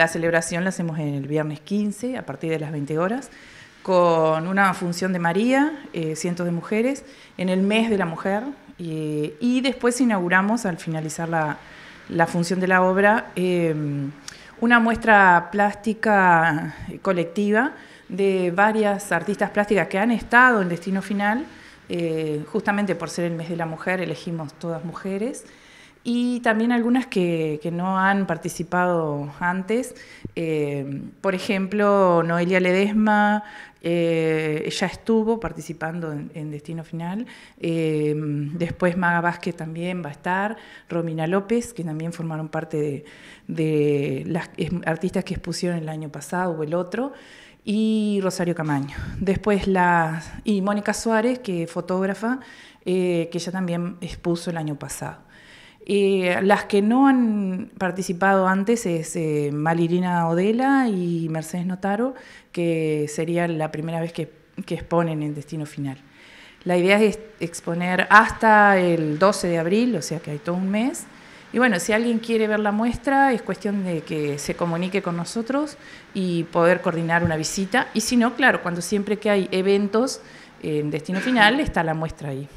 La celebración la hacemos en el viernes 15 a partir de las 20 horas con una función de María, eh, cientos de mujeres, en el mes de la mujer eh, y después inauguramos al finalizar la, función de la obra em, una muestra plástica eh, colectiva de varias artistas plásticas que han estado en Destino Final, justamente por ser el mes de la mujer elegimos todas mujeres y también algunas que, no han participado antes. Eh, por ejemplo, Noelia Ledesma, eh, ella estuvo participando en, Destino Final. Eh, después Maga Vázquez también va a estar, Romina López, que también formaron parte de, las artistas que expusieron el año pasado o el otro y Rosario Camaño. Después la, y Mónica Suárez, que es fotógrafa, que ella también expuso el año pasado. Eh, las que no han participado antes es eh, Malirina Odela y Mercedes Notaro, que sería la primera vez que exponen en Destino Final. La idea es exponer hasta el 12 de abril, o sea que hay todo un mes. Y bueno, si alguien quiere ver la muestra, es cuestión de que se comunique con nosotros y poder coordinar una visita. Y si no, claro, cuando siempre que hay eventos en Destino Final, está la muestra ahí.